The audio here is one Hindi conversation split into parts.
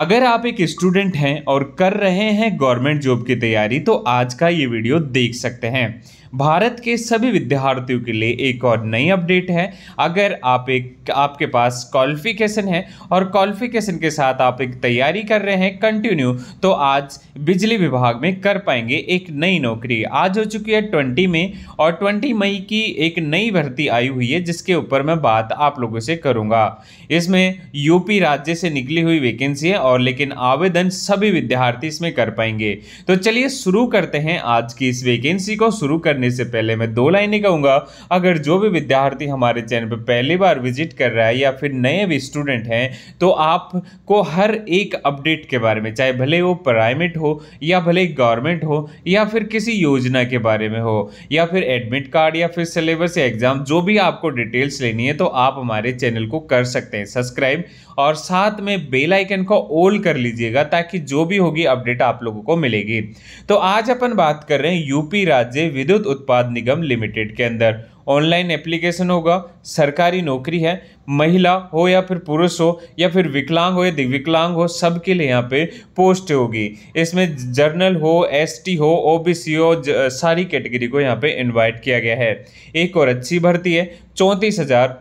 अगर आप एक स्टूडेंट हैं और कर रहे हैं गवर्नमेंट जॉब की तैयारी तो आज का ये वीडियो देख सकते हैं भारत के सभी विद्यार्थियों के लिए एक और नई अपडेट है अगर आप एक आपके पास क्वालिफिकेशन है और क्वालिफिकेशन के साथ आप एक तैयारी कर रहे हैं कंटिन्यू तो आज बिजली विभाग में कर पाएंगे एक नई नौकरी आज हो चुकी है ट्वेंटी मई और ट्वेंटी मई की एक नई भर्ती आई हुई है जिसके ऊपर मैं बात आप लोगों से करूँगा इसमें यूपी राज्य से निकली हुई वैकेंसी है और लेकिन आवेदन सभी विद्यार्थी इसमें कर पाएंगे तो चलिए शुरू करते हैं आज की इस वैकेंसी को शुरू करने करने से पहले मैं दो लाइनें कहूँगा अगर जो भी विद्यार्थी हमारे चैनल पर पहली बार विजिट कर रहा है या फिर नए भी स्टूडेंट हैं तो आपको हर एक अपडेट के बारे में चाहे भले वो प्राइवेट हो या भले गवर्नमेंट हो या फिर किसी योजना के बारे में हो या फिर एडमिट कार्ड या फिर सिलेबस या एग्ज़ाम जो भी आपको डिटेल्स लेनी है तो आप हमारे चैनल को कर सकते हैं सब्सक्राइब और साथ में बेल आइकन को ऑल कर लीजिएगा ताकि जो भी होगी अपडेट आप लोगों को मिलेगी तो आज अपन बात कर रहे हैं यूपी राज्य विद्युत उत्पाद निगम लिमिटेड के अंदर ऑनलाइन एप्लीकेशन होगा सरकारी नौकरी है महिला हो या फिर पुरुष हो या फिर विकलांग हो या दिव्यकलांग हो सबके लिए यहाँ पे पोस्ट होगी इसमें जर्नल हो एसटी हो ओबीसी हो सारी कैटेगरी को यहाँ पे इनवाइट किया गया है एक और अच्छी भर्ती है चौंतीस हज़ार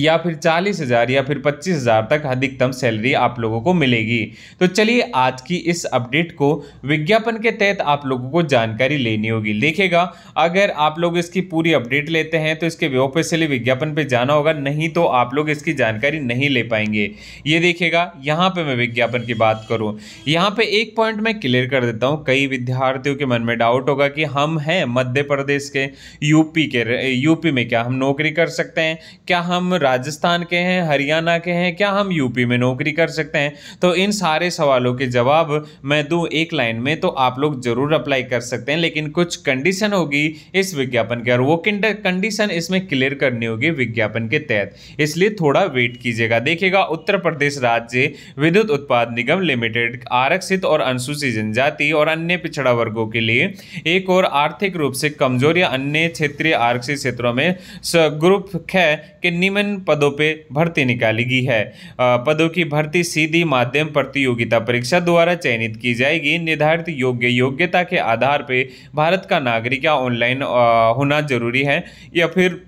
या फिर चालीस हज़ार या फिर पच्चीस हज़ार तक अधिकतम सैलरी आप लोगों को मिलेगी तो चलिए आज की इस अपडेट को विज्ञापन के तहत आप लोगों को जानकारी लेनी होगी देखिएगा अगर आप लोग इसकी पूरी अपडेट लेते हैं तो इसके ऑफिशियली विज्ञापन पे जाना होगा नहीं तो आप लोग इसकी जानकारी नहीं ले पाएंगे ये देखिएगा यहाँ पर मैं विज्ञापन की बात करूँ यहाँ पर एक पॉइंट मैं क्लियर कर देता हूँ कई विद्यार्थियों के मन में डाउट होगा कि हम हैं मध्य प्रदेश के यूपी के यूपी में क्या हम नौकरी कर सकते हैं क्या हम राजस्थान के हैं हरियाणा के हैं क्या हम यूपी में नौकरी कर सकते हैं तो इन सारे सवालों के जवाब मैं दूँ एक लाइन में तो आप लोग ज़रूर अप्लाई कर सकते हैं लेकिन कुछ कंडीशन होगी इस विज्ञापन के और वो कंडीशन इसमें क्लियर करनी होगी विज्ञापन के तहत इसलिए थोड़ा वेट कीजिएगा देखिएगा उत्तर प्रदेश राज्य विद्युत उत्पाद निगम लिमिटेड आरक्षित और अनुसूचित जनजाति और अन्य पिछड़ा वर्गों के लिए एक और आर्थिक रूप से कमजोर या अन्य क्षेत्रीय आरक्षित क्षेत्रों में ग्रुप के निम्न पदों पे भर्ती निकाली गई है पदों की भर्ती सीधी माध्यम प्रतियोगिता परीक्षा द्वारा चयनित की जाएगी निर्धारित योग्य योग्यता के आधार पर भारत का नागरिक या ऑनलाइन होना जरूरी है या फिर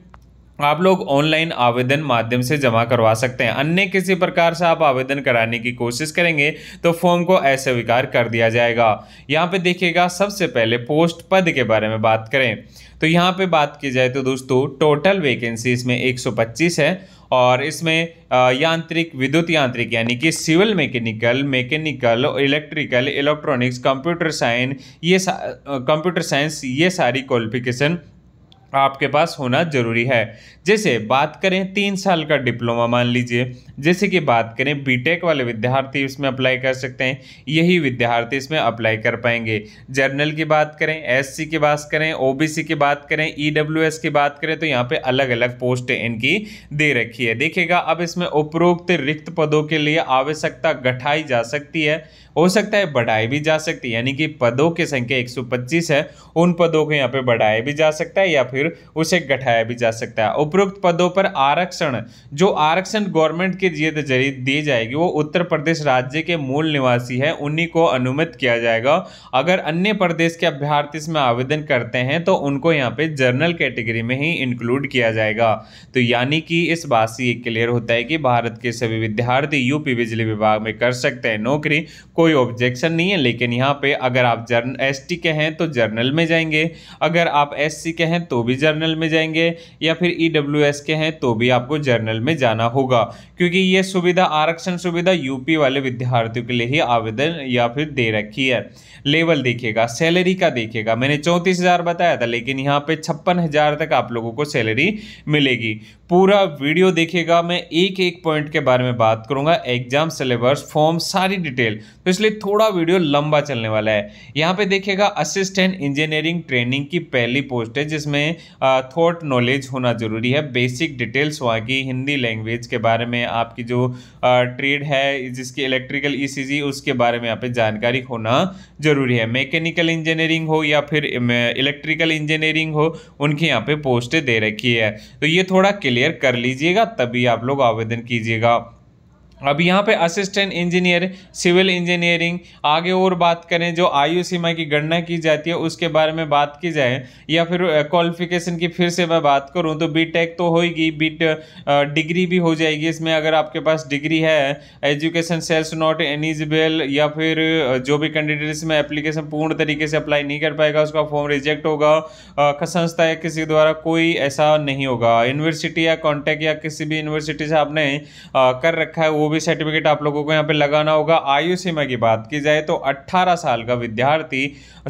आप लोग ऑनलाइन आवेदन माध्यम से जमा करवा सकते हैं अन्य किसी प्रकार से आप आवेदन कराने की कोशिश करेंगे तो फॉर्म को अस्वीकार कर दिया जाएगा यहाँ पे देखिएगा सबसे पहले पोस्ट पद के बारे में बात करें तो यहाँ पे बात की जाए तो दोस्तों टोटल वैकेंसी इसमें 125 है और इसमें यांत्रिक विद्युत यांत्रिक यानी कि civil mechanical mechanical electrical electronics computer science ये कंप्यूटर साइंस ये सारी क्वालिफिकेशन आपके पास होना ज़रूरी है जैसे बात करें तीन साल का डिप्लोमा मान लीजिए जैसे कि बात करें बीटेक वाले विद्यार्थी इसमें अप्लाई कर सकते हैं यही विद्यार्थी इसमें अप्लाई कर पाएंगे जर्नल की बात करें एससी की बात करें ओबीसी की बात करें ईडब्ल्यूएस e की बात करें तो यहाँ पे अलग अलग पोस्टें इनकी दे रखी है देखिएगा अब इसमें उपरोक्त रिक्त पदों के लिए आवश्यकता घटाई जा सकती है हो सकता है बढ़ाई भी जा सकती है यानी कि पदों की संख्या एक है उन पदों को यहाँ पर बढ़ाया भी जा सकता है या फिर फिर उसे घटाया भी जा सकता है उपरोक्त पदों पर आरक्षण जो आरक्षण गवर्नमेंट के जरिए दी जाएगी वो उत्तर प्रदेश राज्य के मूल निवासी है उन्हीं को अनुमित किया जाएगा अगर अन्य प्रदेश के अभ्यर्थी इसमें आवेदन करते हैं तो उनको यहाँ पे जर्नल कैटेगरी में ही इंक्लूड किया जाएगा तो यानी कि इस बात से ये क्लियर होता है कि भारत के सभी विद्यार्थी यूपी बिजली विभाग में कर सकते हैं नौकरी कोई ऑब्जेक्शन नहीं है लेकिन यहाँ पे अगर आप जर्न एस के हैं तो जर्नल में जाएंगे अगर आप एस के हैं तो भी भी जर्नल में जाएंगे या फिर ई e के हैं तो भी आपको जर्नल में जाना होगा क्योंकि ये सुविधा आरक्षण सुविधा यूपी वाले विद्यार्थियों के लिए ही आवेदन या फिर दे रखी है लेवल देखिएगा सैलरी का देखिएगा मैंने चौंतीस बताया था लेकिन यहाँ पर छप्पन तक आप लोगों को सैलरी मिलेगी पूरा वीडियो देखिएगा मैं एक एक पॉइंट के बारे में बात करूंगा एग्जाम सिलेबस फॉर्म सारी डिटेल तो इसलिए थोड़ा वीडियो लंबा चलने वाला है यहाँ पे देखिएगा असिस्टेंट इंजीनियरिंग ट्रेनिंग की पहली पोस्ट है जिसमें थॉट नॉलेज होना ज़रूरी है बेसिक डिटेल्स वहाँ की हिंदी लैंग्वेज के बारे में आपकी जो ट्रेड है जिसकी इलेक्ट्रिकल ई e उसके बारे में यहाँ पे जानकारी होना ज़रूरी है मैकेनिकल इंजीनियरिंग हो या फिर इलेक्ट्रिकल इंजीनियरिंग हो उनकी यहाँ पे पोस्टें दे रखी है तो ये थोड़ा क्लियर कर लीजिएगा तभी आप लोग आवेदन कीजिएगा अब यहाँ पे असिस्टेंट इंजीनियर सिविल इंजीनियरिंग आगे और बात करें जो आयु सीमा की गणना की जाती है उसके बारे में बात की जाए या फिर क्वालिफिकेशन की फिर से मैं बात करूँ तो बी टेक तो होगी बी डिग्री भी हो जाएगी इसमें अगर आपके पास डिग्री है एजुकेशन सेल्स नॉट एनिजिबल या फिर जो भी कैंडिडेट इसमें एप्लीकेशन पूर्ण तरीके से अप्लाई नहीं कर पाएगा उसका फॉर्म रिजेक्ट होगा संस्था या किसी द्वारा कोई ऐसा नहीं होगा यूनिवर्सिटी या कॉन्टैक्ट या किसी भी यूनिवर्सिटी से आपने कर रखा है वो भी सर्टिफिकेट आप लोगों को यहाँ पे लगाना होगा आयु सीमा की बात की जाए तो 18 साल का विद्यार्थी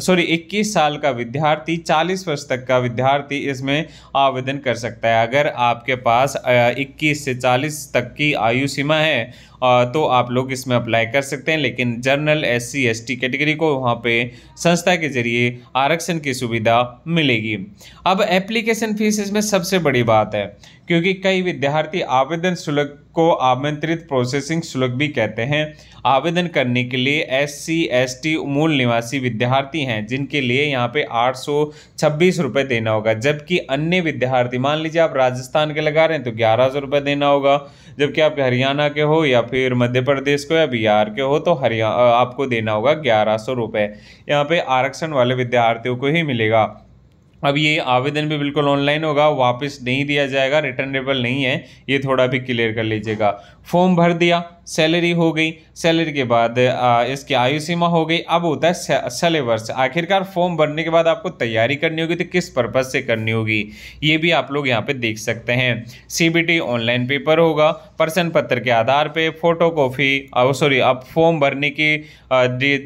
सॉरी 21 साल का विद्यार्थी 40 वर्ष तक का विद्यार्थी इसमें आवेदन कर सकता है अगर आपके पास 21 से 40 तक की आयु सीमा है तो आप लोग इसमें अप्लाई कर सकते हैं लेकिन general S C S T category को वहाँ पे संस्था के जरिए आरक्षण की सुविधा मिलेगी अब एप्लीकेशन फीस इसमें सबसे बड़ी बात है क्योंकि कई विद्यार्थी आवेदन शुल्क को आमंत्रित प्रोसेसिंग शुल्क भी कहते हैं आवेदन करने के लिए एस सी एस टी मूल निवासी विद्यार्थी हैं जिनके लिए यहाँ पे आठ सौ छब्बीस रुपये देना होगा जबकि अन्य विद्यार्थी मान लीजिए आप राजस्थान के लगा रहे हैं तो ग्यारह सौ रुपये देना होगा जबकि आप हरियाणा के हो या फिर मध्य प्रदेश को या बिहार के हो तो हरियाणा आपको देना होगा ग्यारह सौ रुपये यहाँ पर आरक्षण वाले विद्यार्थियों को ही मिलेगा अब ये आवेदन भी बिल्कुल ऑनलाइन होगा वापस नहीं दिया जाएगा रिटर्नेबल नहीं है ये थोड़ा भी क्लियर कर लीजिएगा फॉर्म भर दिया सैलरी हो गई सैलरी के बाद इसकी आयु सीमा हो गई अब होता है सलेबस आखिरकार फॉर्म भरने के बाद आपको तैयारी करनी होगी तो किस पर्पज़ से करनी होगी ये भी आप लोग यहाँ पे देख सकते हैं सीबीटी ऑनलाइन पेपर होगा प्रश्न पत्र के आधार पे फोटो कॉपी सॉरी आप फॉर्म भरने की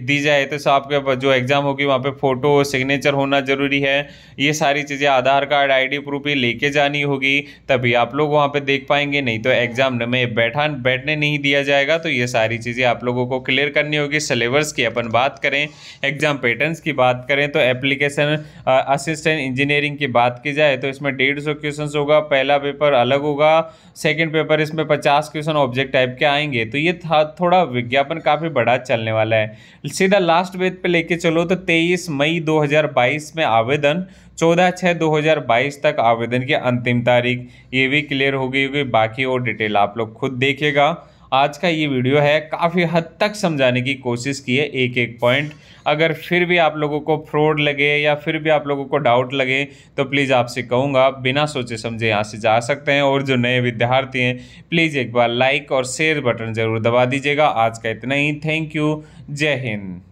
दी जाए तो आपके जो एग्ज़ाम होगी वहाँ पर फ़ोटो सिग्नेचर होना ज़रूरी है ये सारी चीज़ें आधार कार्ड आई प्रूफ ही लेके जानी होगी तभी आप लोग वहाँ पर देख पाएंगे नहीं तो एग्ज़ाम में बैठा दौरान बैठने नहीं दिया जाएगा तो ये सारी चीज़ें आप लोगों को क्लियर करनी होगी सिलेबस की अपन बात करें एग्जाम पैटर्न्स की बात करें तो एप्लीकेशन असिस्टेंट इंजीनियरिंग की बात की जाए तो इसमें डेढ़ सौ क्वेश्चन होगा पहला पेपर अलग होगा सेकेंड पेपर इसमें पचास क्वेश्चन ऑब्जेक्ट टाइप के आएंगे तो ये था थोड़ा विज्ञापन काफ़ी बड़ा चलने वाला है सीधा लास्ट पेज पर लेके चलो तो तेईस मई दो में आवेदन चौदह छः दो हज़ार बाईस तक आवेदन की अंतिम तारीख ये भी क्लियर हो गई होगी बाकी और डिटेल आप लोग खुद देखिएगा आज का ये वीडियो है काफ़ी हद तक समझाने की कोशिश की है एक एक पॉइंट अगर फिर भी आप लोगों को फ्रॉड लगे या फिर भी आप लोगों को डाउट लगे तो प्लीज़ आपसे कहूँगा बिना सोचे समझे यहाँ से जा सकते हैं और जो नए विद्यार्थी हैं प्लीज़ एक बार लाइक और शेयर बटन ज़रूर दबा दीजिएगा आज का इतना ही थैंक यू जय हिंद